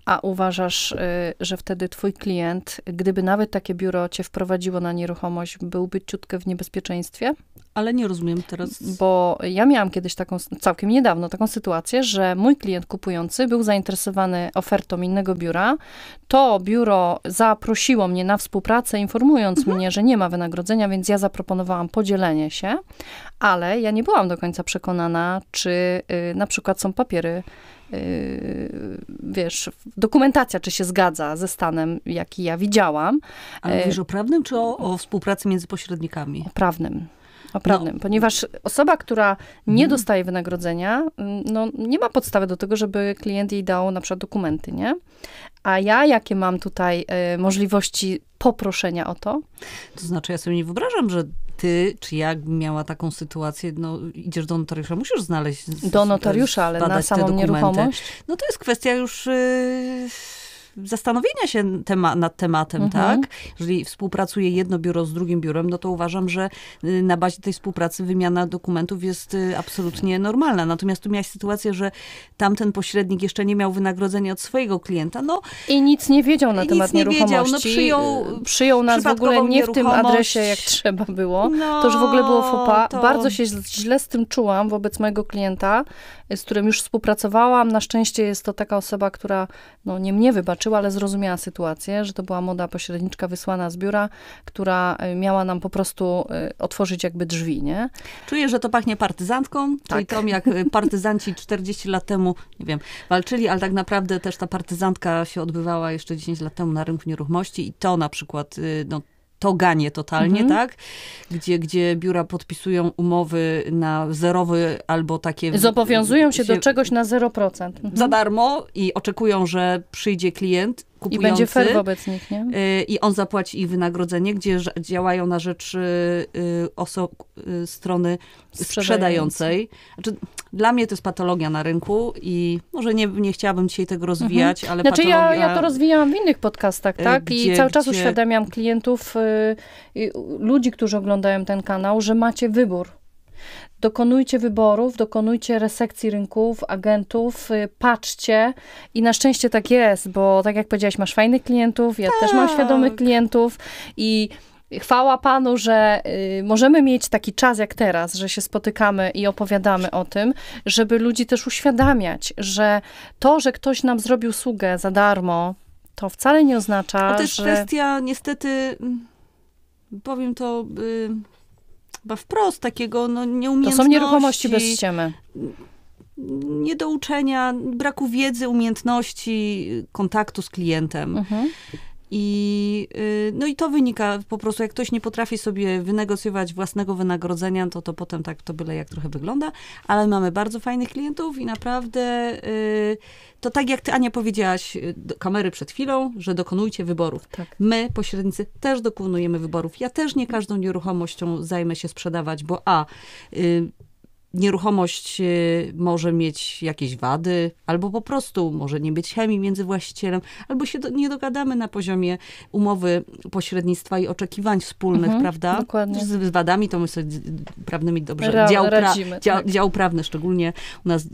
A uważasz, y, że wtedy twój klient, gdyby nawet takie biuro cię wprowadziło na nieruchomość, byłby ciutkę w niebezpieczeństwie? Ale nie rozumiem teraz. Bo ja miałam kiedyś taką, całkiem niedawno, taką sytuację, że mój klient kupujący był zainteresowany ofertą innego biura. To biuro zaprosiło mnie na współpracę, informując mhm. mnie, że nie ma wynagrodzenia, więc ja zaproponowałam podzielenie się, ale ja nie byłam do końca przekonana, czy y, na przykład są papiery y, wiesz, dokumentacja, czy się zgadza ze stanem, jaki ja widziałam. Ale mówisz y, o prawnym, czy o, o współpracy między pośrednikami? O prawnym prawnym, no. ponieważ osoba, która nie mhm. dostaje wynagrodzenia, mm, no, nie ma podstawy do tego, żeby klient jej dał na przykład dokumenty, nie? A ja jakie mam tutaj y, możliwości poproszenia o to? To znaczy, ja sobie nie wyobrażam, że ty, czy jak miała taką sytuację, no idziesz do notariusza, musisz znaleźć. Do notariusza, ale na samą nieruchomość? No to jest kwestia już... Y zastanowienia się tema nad tematem, mhm. tak? Jeżeli współpracuje jedno biuro z drugim biurem, no to uważam, że y, na bazie tej współpracy wymiana dokumentów jest y, absolutnie normalna. Natomiast tu miałaś sytuację, że tamten pośrednik jeszcze nie miał wynagrodzenia od swojego klienta, no. I nic nie wiedział na temat nie no nieruchomości. No, przyjął, przyjął nas w ogóle nie w tym adresie, jak trzeba było. No, to już w ogóle było fopa. No, to... Bardzo się źle z tym czułam wobec mojego klienta, z którym już współpracowałam. Na szczęście jest to taka osoba, która no, nie mnie wybaczyła, ale zrozumiała sytuację, że to była młoda pośredniczka wysłana z biura, która y, miała nam po prostu y, otworzyć jakby drzwi, nie? Czuję, że to pachnie partyzantką, czyli tak. jak y, partyzanci 40 lat temu, nie wiem, walczyli, ale tak naprawdę też ta partyzantka się odbywała jeszcze 10 lat temu na rynku nieruchomości i to na przykład, no, toganie totalnie, mhm. tak? Gdzie, gdzie biura podpisują umowy na zerowy albo takie... Zobowiązują się, się do czegoś na 0%. Mhm. Za darmo i oczekują, że przyjdzie klient kupujący. I będzie fair wobec nich, nie? Y, I on zapłaci ich wynagrodzenie, gdzie działają na rzecz y, y, oso- strony sprzedającej. Znaczy, dla mnie to jest patologia na rynku i może nie, nie chciałabym dzisiaj tego rozwijać, mhm. ale znaczy patologia... Ja, ja to rozwijałam w innych podcastach, tak? Gdzie, I cały czas gdzie... uświadamiam klientów, ludzi, którzy oglądają ten kanał, że macie wybór dokonujcie wyborów, dokonujcie resekcji rynków, agentów, y, patrzcie i na szczęście tak jest, bo tak jak powiedziałaś, masz fajnych klientów, ja tak. też mam tak. świadomych klientów i chwała Panu, że y, możemy mieć taki czas jak teraz, że się spotykamy i opowiadamy o tym, żeby ludzi też uświadamiać, że to, że ktoś nam zrobił sługę za darmo, to wcale nie oznacza, że... To jest kwestia niestety, mm, powiem to... Y chyba wprost takiego no, nieumiejętności. To są nieruchomości bez ściemy. Niedouczenia, braku wiedzy, umiejętności, kontaktu z klientem. Mhm. I, y, no i to wynika po prostu, jak ktoś nie potrafi sobie wynegocjować własnego wynagrodzenia, to to potem tak to byle jak trochę wygląda, ale mamy bardzo fajnych klientów i naprawdę y, to tak jak ty Ania powiedziałaś y, do kamery przed chwilą, że dokonujcie wyborów. Tak. My, pośrednicy, też dokonujemy wyborów. Ja też nie każdą nieruchomością zajmę się sprzedawać, bo a nieruchomość y, może mieć jakieś wady, albo po prostu może nie być chemii między właścicielem, albo się do, nie dogadamy na poziomie umowy pośrednictwa i oczekiwań wspólnych, mhm, prawda? Dokładnie. Z, z, wadami to my sobie prawnymi dobrze Ra, dział, radzimy, dział, tak. dział, prawny szczególnie u nas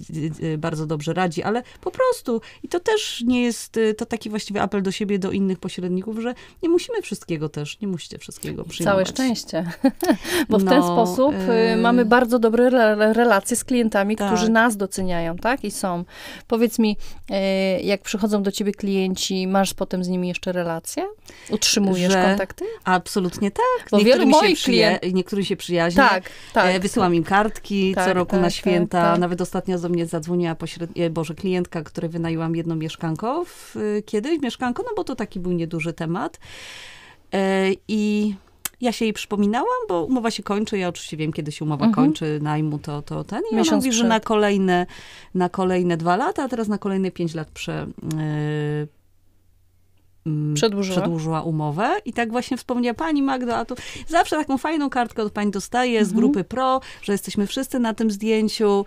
bardzo dobrze radzi, ale po prostu i to też nie jest, y, to taki właściwie apel do siebie, do innych pośredników, że nie musimy wszystkiego też, nie musicie wszystkiego przyjmować. Całe szczęście, (laughs) bo w no, ten sposób y, y mamy bardzo dobre relacje E, relacje z klientami, tak. którzy nas doceniają, tak? I są. Powiedz mi, e, jak przychodzą do ciebie klienci, masz potem z nimi jeszcze relacje? Utrzymujesz że kontakty? Absolutnie tak. Bo wielu moich klient... Niektórzy się przyjaźnią. Tak, tak. E, wysyłam im kartki tak, co roku na tak, święta. Tak, tak. Nawet ostatnio do mnie zadzwoniła pośred... Boże, klientka, której wynajęłam jedno mieszkanko w... kiedyś. Mieszkanko, no bo to taki był nieduży temat. I ja się jej przypominałam, bo umowa się kończy, ja oczywiście wiem, kiedy się umowa mhm. kończy, najmu to, to ten. I Miesiąc mówi, przed. że na kolejne, na kolejne dwa lata, a teraz na kolejne pięć lat prze, yy, Mm, przedłużyła. przedłużyła. umowę i tak właśnie wspomniała pani Magdo, a tu zawsze taką fajną kartkę od pani dostaje mhm. z grupy PRO, że jesteśmy wszyscy na tym zdjęciu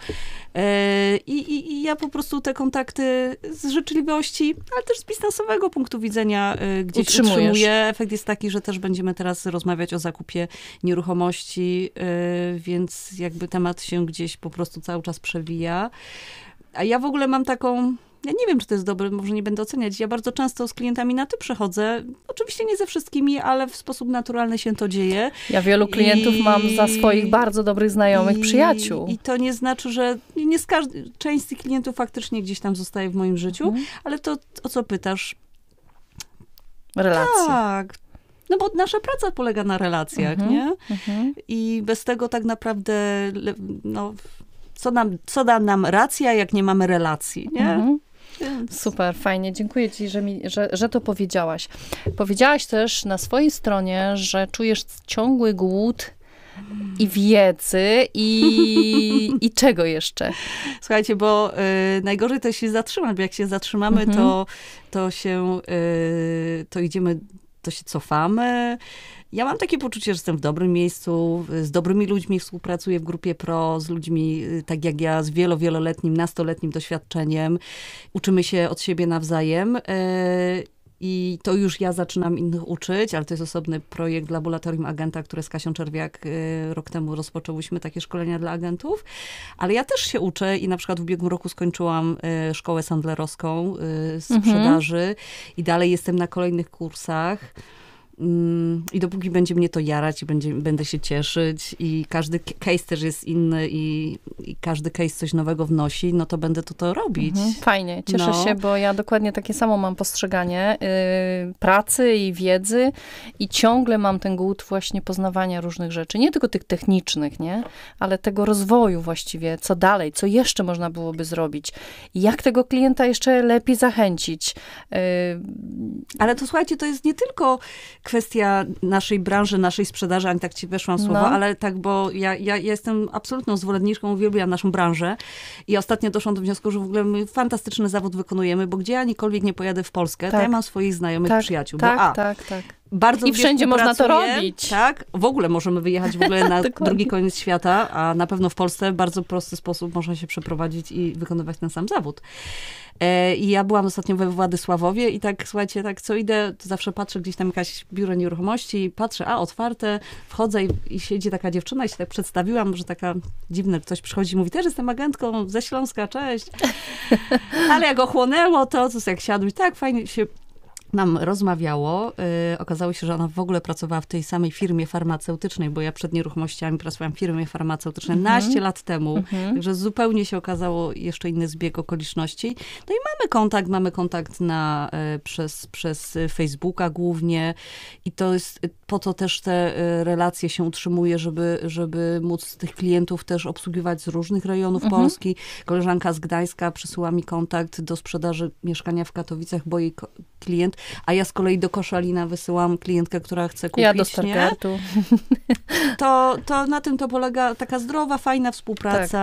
e, I, i, i ja po prostu te kontakty z życzliwości, ale też z biznesowego punktu widzenia e, gdzieś Utrzymujesz. utrzymuję. Efekt jest taki, że też będziemy teraz rozmawiać o zakupie nieruchomości, e, więc jakby temat się gdzieś po prostu cały czas przewija. A ja w ogóle mam taką ja nie wiem, czy to jest dobre, może nie będę oceniać. Ja bardzo często z klientami na ty przechodzę. Oczywiście nie ze wszystkimi, ale w sposób naturalny się to dzieje. Ja wielu klientów I... mam za swoich bardzo dobrych znajomych, I... przyjaciół. I to nie znaczy, że nie z każdy, część z tych klientów faktycznie gdzieś tam zostaje w moim życiu, mhm. ale to o co pytasz? Relacje. Tak, no bo nasza praca polega na relacjach, mhm, nie? Mhm. I bez tego tak naprawdę, no, co, nam, co da nam racja, jak nie mamy relacji, nie? Mhm. Super, fajnie. Dziękuję Ci, że, mi, że, że to powiedziałaś. Powiedziałaś też na swojej stronie, że czujesz ciągły głód i wiedzy i, (laughs) i czego jeszcze? Słuchajcie, bo y, najgorzej to się zatrzymać, bo jak się zatrzymamy, mhm. to, to się, y, to idziemy to się cofamy. Ja mam takie poczucie, że jestem w dobrym miejscu, z dobrymi ludźmi współpracuję w grupie PRO, z ludźmi y, tak jak ja, z wielo, wieloletnim, nastoletnim doświadczeniem. Uczymy się od siebie nawzajem e, i to już ja zaczynam innych uczyć, ale to jest osobny projekt Laboratorium Agenta, które z Kasią Czerwiak y, rok temu rozpoczęłyśmy takie szkolenia dla agentów. Ale ja też się uczę i na przykład w ubiegłym roku skończyłam y, szkołę sandlerowską y, sprzedaży mhm. i dalej jestem na kolejnych kursach. Mm, I dopóki będzie mnie to jarać i będzie, będę się cieszyć i każdy case też jest inny i, i każdy case coś nowego wnosi, no to będę to, to robić. Mhm, fajnie, cieszę no. się, bo ja dokładnie takie samo mam postrzeganie yy, pracy i wiedzy i ciągle mam ten głód właśnie poznawania różnych rzeczy, nie tylko tych technicznych, nie, ale tego rozwoju właściwie, co dalej, co jeszcze można byłoby zrobić, jak tego klienta jeszcze lepiej zachęcić. Yy. Ale to słuchajcie, to jest nie tylko kwestia naszej branży, naszej sprzedaży, ani tak ci weszłam słowa, no. ale tak, bo ja, ja jestem absolutną zwolenniczką, uwielbiam naszą branżę i ostatnio doszłam do wniosku, że w ogóle my fantastyczny zawód wykonujemy, bo gdzie ja nikolwiek nie pojadę w Polskę, tak. to ja mam swoich znajomych tak, przyjaciół, tak, bo a, tak, tak bardzo I wszędzie można to robić. Tak, w ogóle możemy wyjechać w ogóle (laughs) na drugi koniec świata, a na pewno w Polsce w bardzo prosty sposób można się przeprowadzić i wykonywać ten sam zawód. E, I ja byłam ostatnio we Władysławowie i tak, słuchajcie, tak co idę, to zawsze patrzę gdzieś tam jakaś biuro nieruchomości, patrzę, a otwarte, wchodzę i, i siedzi taka dziewczyna i się tak przedstawiłam, że taka dziwna, ktoś przychodzi i mówi, też jestem agentką ze Śląska, cześć. (laughs) Ale jak ochłonęło to, co jak i tak fajnie się nam rozmawiało. Yy, okazało się, że ona w ogóle pracowała w tej samej firmie farmaceutycznej, bo ja przed nieruchomościami pracowałam w firmie farmaceutycznej mm naście lat temu, więc mhm. także zupełnie się okazało jeszcze inny zbieg okoliczności. No i mamy kontakt, mamy kontakt na, y, przez, przez Facebooka głównie i to jest, y, po to też te y, relacje się utrzymuje, żeby, żeby móc tych klientów też obsługiwać z różnych rejonów mhm. Polski. Koleżanka z Gdańska przysyła mi kontakt do sprzedaży mieszkania w Katowicach, bo jej klient a ja z kolei do koszalina wysyłam klientkę, która chce kupić. Ja do Starkartu. (laughs) To, to na tym to polega taka zdrowa, fajna współpraca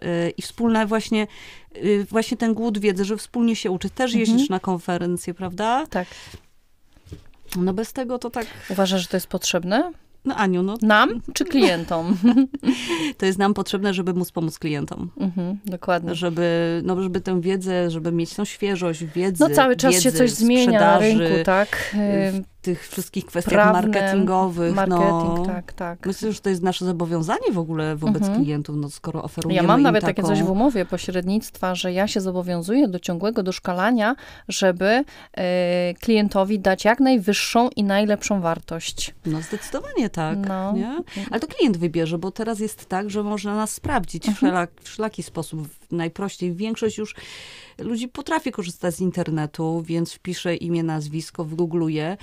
tak. Y, i wspólna właśnie y, właśnie ten głód wiedzy, że wspólnie się uczy. Też jeździsz mhm. na konferencje, prawda? Tak. No bez tego to tak... Uważasz, że to jest potrzebne? No Aniu, no. Nam czy klientom? (laughs) to jest nam potrzebne, żeby móc pomóc klientom. Mhm, dokładnie. Żeby, no, żeby tę wiedzę, żeby mieć tą świeżość wiedzy. No cały czas wiedzy, się coś zmienia na rynku, tak? W tych wszystkich kwestiach Prawne, marketingowych. No. Marketing, no. tak, tak. Myślę, że to jest nasze zobowiązanie w ogóle wobec mhm. klientów, no, skoro oferujemy Ja mam nawet taką... takie coś w umowie pośrednictwa, że ja się zobowiązuję do ciągłego doszkalania, żeby y, klientowi dać jak najwyższą i najlepszą wartość. No zdecydowanie tak, no. nie? Ale to klient wybierze, bo teraz jest tak, że można nas sprawdzić mhm. w, wszelak, wszelaki sposób, najprościej. Większość już ludzi potrafi korzystać z internetu, więc wpisze imię, nazwisko, wgoogluje.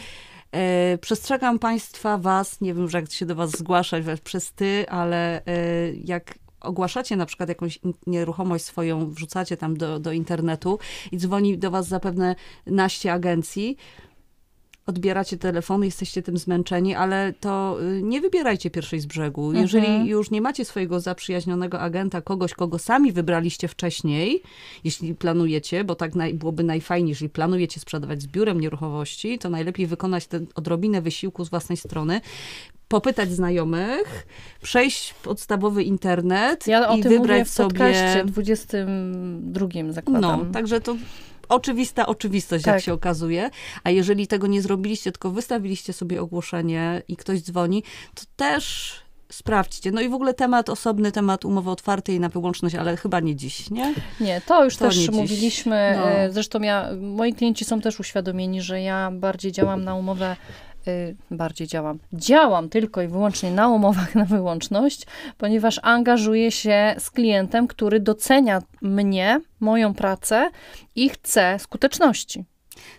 E, przestrzegam Państwa, Was, nie wiem, że jak się do Was zgłaszać przez ty, ale e, jak ogłaszacie na przykład jakąś nieruchomość swoją, wrzucacie tam do, do internetu i dzwoni do was zapewne naście agencji, odbieracie telefony, jesteście tym zmęczeni, ale to y, nie wybierajcie pierwszej z brzegu. Mhm. Jeżeli już nie macie swojego zaprzyjaźnionego agenta, kogoś, kogo sami wybraliście wcześniej, jeśli planujecie, bo tak naj, byłoby najfajniej, jeżeli planujecie sprzedawać z biurem nieruchomości, to najlepiej wykonać tę odrobinę wysiłku z własnej strony, popytać znajomych, przejść podstawowy internet ja i wybrać sobie... Ja o tym mówię w podcaście 22 zakładam. No, także to oczywista oczywistość, tak. jak się okazuje. A jeżeli tego nie zrobiliście, tylko wystawiliście sobie ogłoszenie i ktoś dzwoni, to też sprawdźcie. No i w ogóle temat osobny, temat umowy otwartej na wyłączność, ale chyba nie dziś, nie? Nie, to już to też mówiliśmy. No. E, zresztą ja, moi klienci są też uświadomieni, że ja bardziej działam na umowę Y, bardziej działam. Działam tylko i wyłącznie na umowach na wyłączność, ponieważ angażuję się z klientem, który docenia mnie, moją pracę i chce skuteczności.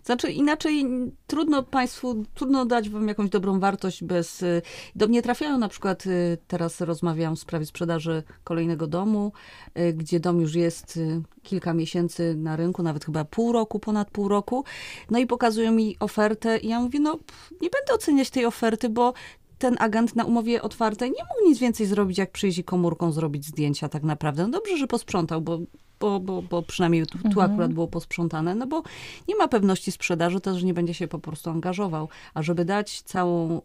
Znaczy inaczej trudno Państwu, trudno dać Wam jakąś dobrą wartość bez... Y, do mnie trafiają na przykład, y, teraz rozmawiam w sprawie sprzedaży kolejnego domu, y, gdzie dom już jest kilka miesięcy na rynku, nawet chyba pół roku, ponad pół roku. No i pokazują mi ofertę i ja mówię, no nie będę oceniać tej oferty, bo ten agent na umowie otwartej nie mógł nic więcej zrobić, jak przyjść komórką zrobić zdjęcia tak naprawdę. No dobrze, że posprzątał, bo bo, bo, bo przynajmniej tu, tu mhm. akurat było posprzątane, no bo nie ma pewności sprzedaży, też nie będzie się po prostu angażował. A żeby dać całą y,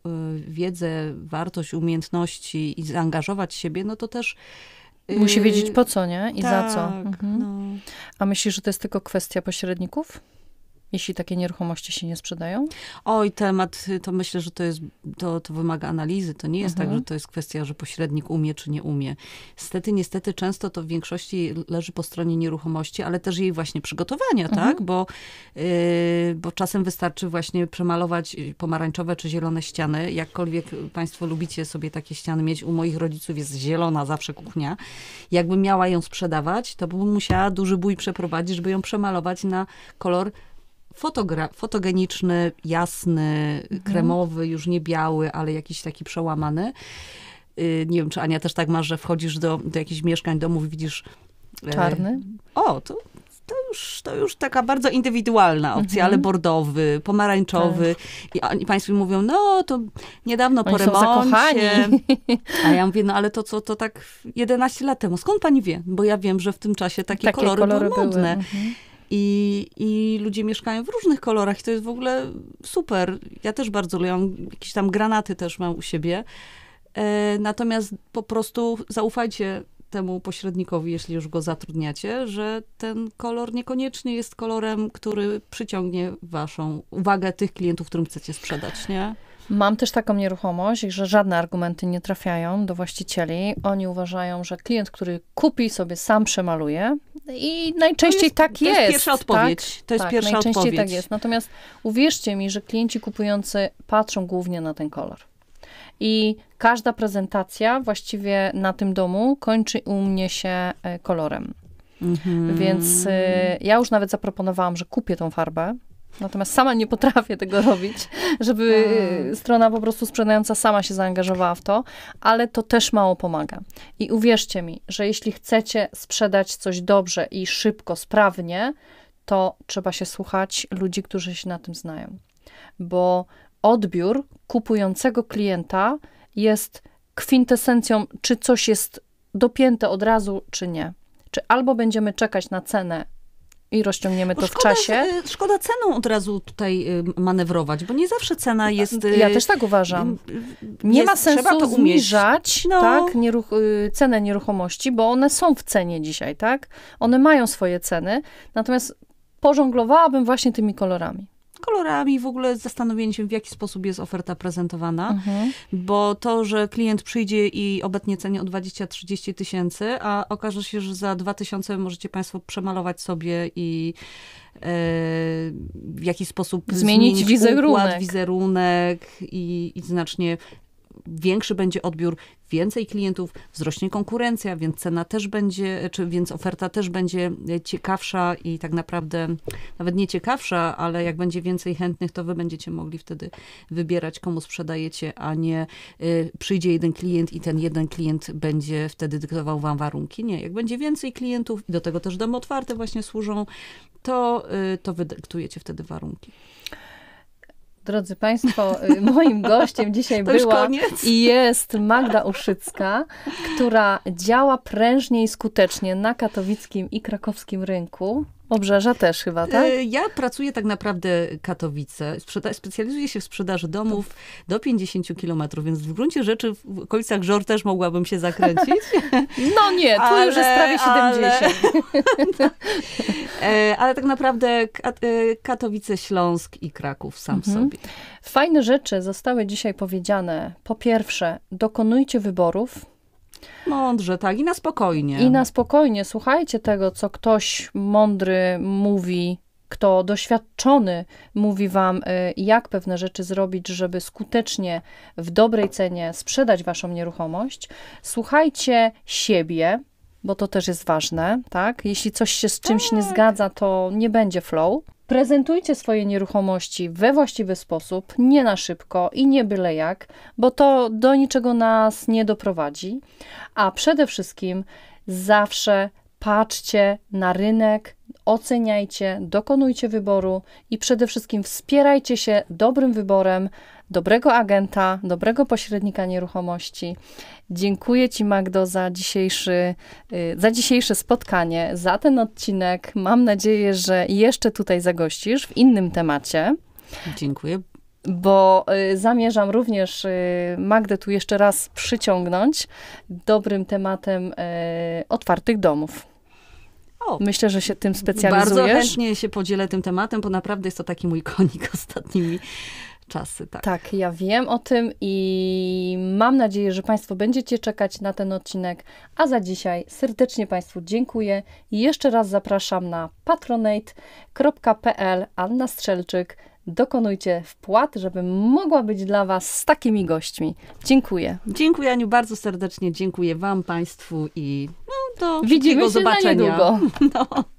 wiedzę, wartość, umiejętności i zaangażować siebie, no to też y, Musi wiedzieć po co, nie? I tak, za co. Tak, mhm. No. A myślisz, że to jest tylko kwestia pośredników? jeśli takie nieruchomości się nie sprzedają? Oj, temat, to myślę, że to, jest, to, to wymaga analizy. To nie jest tak, mhm. tak, że to jest kwestia, że pośrednik umie czy nie umie. Niestety, niestety często to w większości leży po stronie nieruchomości, ale też jej właśnie przygotowania, mhm. tak? Bo, yy, bo czasem wystarczy właśnie przemalować pomarańczowe czy zielone ściany. Jakkolwiek państwo lubicie sobie takie ściany mieć, u moich rodziców jest zielona zawsze kuchnia. Jakbym miała ją sprzedawać, to bym musiała duży bój przeprowadzić, żeby ją przemalować na kolor fotogra- fotogeniczny, jasny, mhm. kremowy, już nie biały, ale jakiś taki przełamany. Y, nie wiem, czy Ania też tak masz, że wchodzisz do, do jakichś mieszkań, domów, widzisz... E, Czarny? o, to to już, to już taka bardzo indywidualna opcja, mm-hmm. ale bordowy, pomarańczowy. Tak. I państwo mówią, no to niedawno Oni po remoncie. A ja mówię, no ale to co, to tak 11 lat temu. Skąd pani wie? Bo ja wiem, że w tym czasie takie, takie kolory, kolory, były modne. Były. Mm-hmm. I, I ludzie mieszkają w różnych kolorach i to jest w ogóle super. Ja też bardzo lubię, jakieś tam granaty też mam u siebie. E, natomiast po prostu zaufajcie temu pośrednikowi, jeśli już go zatrudniacie, że ten kolor niekoniecznie jest kolorem, który przyciągnie waszą uwagę tych klientów, którym chcecie sprzedać, nie? Mam też taką nieruchomość, że żadne argumenty nie trafiają do właścicieli. Oni uważają, że klient, który kupi, sobie sam przemaluje i najczęściej jest, tak jest. To jest pierwsza tak? odpowiedź. Tak? To jest tak, pierwsza najczęściej tak odpowiedź. tak jest. Natomiast uwierzcie mi, że klienci kupujący patrzą głównie na ten kolor. I każda prezentacja właściwie na tym domu kończy u mnie się e, kolorem. Mhm. Więc y, ja już nawet zaproponowałam, że kupię tą farbę Natomiast sama nie potrafię tego robić, żeby mm. strona po prostu sprzedająca sama się zaangażowała w to, ale to też mało pomaga. I uwierzcie mi, że jeśli chcecie sprzedać coś dobrze i szybko, sprawnie, to trzeba się słuchać ludzi, którzy się na tym znają. Bo odbiór kupującego klienta jest kwintesencją, czy coś jest dopięte od razu, czy nie. Czy albo będziemy czekać na cenę i rozciągniemy to szkoda, w czasie. Y, szkoda ceną od razu tutaj y, manewrować, bo nie zawsze cena jest... Ja y, też tak uważam. Nie jest, ma sensu zmierzać, no. tak, nieruch, cenę nieruchomości, bo one są w cenie dzisiaj, tak? One mają swoje ceny, natomiast pożonglowałabym właśnie tymi kolorami kolorami, w ogóle zastanowienie się, w jaki sposób jest oferta prezentowana, mhm. bo to, że klient przyjdzie i obecnie ceni o 20-30 tysięcy, a okaże się, że za 2000 możecie Państwo przemalować sobie i e, w jaki sposób zmienić, zmienić wizerunek. wizerunek i, i, znacznie większy będzie odbiór, więcej klientów, wzrośnie konkurencja, więc cena też będzie, czy więc oferta też będzie ciekawsza i tak naprawdę nawet nie ciekawsza, ale jak będzie więcej chętnych, to wy będziecie mogli wtedy wybierać, komu sprzedajecie, a nie y, przyjdzie jeden klient i ten jeden klient będzie wtedy dyktował wam warunki. Nie, jak będzie więcej klientów i do tego też domy otwarte właśnie służą, to, y, to wy dyktujecie wtedy warunki. Drodzy Państwo, y, (laughs) moim gościem dzisiaj była i jest Magda Uszycka, która działa prężnie i skutecznie na katowickim i krakowskim rynku. Obrzeża też chyba, e, tak? Ja pracuję tak naprawdę Katowice. specjalizuję się w sprzedaży domów tak. do 50 kilometrów, więc w gruncie rzeczy w okolicach Żor też mogłabym się zakręcić. (laughs) no nie, tu ale, już jest prawie 70. Ale, (laughs) e, ale tak naprawdę e, Katowice, Śląsk i Kraków sam mhm. sobie. Fajne rzeczy zostały dzisiaj powiedziane. Po pierwsze, dokonujcie wyborów Mądrze, tak, i na spokojnie. I na spokojnie, słuchajcie tego, co ktoś mądry mówi, kto doświadczony mówi wam, y, jak pewne rzeczy zrobić, żeby skutecznie w dobrej cenie sprzedać waszą nieruchomość. Słuchajcie siebie, bo to też jest ważne, tak? Jeśli coś się z czymś nie tak. zgadza, to nie będzie flow prezentujcie swoje nieruchomości we właściwy sposób, nie na szybko i nie byle jak, bo to do niczego nas nie doprowadzi. A przede wszystkim zawsze patrzcie na rynek, oceniajcie, dokonujcie wyboru i przede wszystkim wspierajcie się dobrym wyborem dobrego agenta, dobrego pośrednika nieruchomości. Dziękuję Ci, Magdo, za, dzisiejszy, y, za dzisiejsze spotkanie, za ten odcinek. Mam nadzieję, że jeszcze tutaj zagościsz w innym temacie. Dziękuję bo y, zamierzam również y, Magdę tu jeszcze raz przyciągnąć dobrym tematem otwartych domów. Myślę, że się tym specjalizujesz. Bardzo chętnie się podzielę tym tematem, bo naprawdę jest to taki mój konik (laughs) ostatnimi czasy. Tak. tak, ja wiem o tym i mam nadzieję, że Państwo będziecie czekać na ten odcinek. A za dzisiaj serdecznie Państwu dziękuję i jeszcze raz zapraszam na patronate.pl Anna Strzelczyk. Dokonujcie wpłat, żeby mogła być dla Was z takimi gośćmi. Dziękuję. Dziękuję Aniu bardzo serdecznie, dziękuję Wam, Państwu i no, do Widzimy się zobaczenia. niedługo. (laughs) No.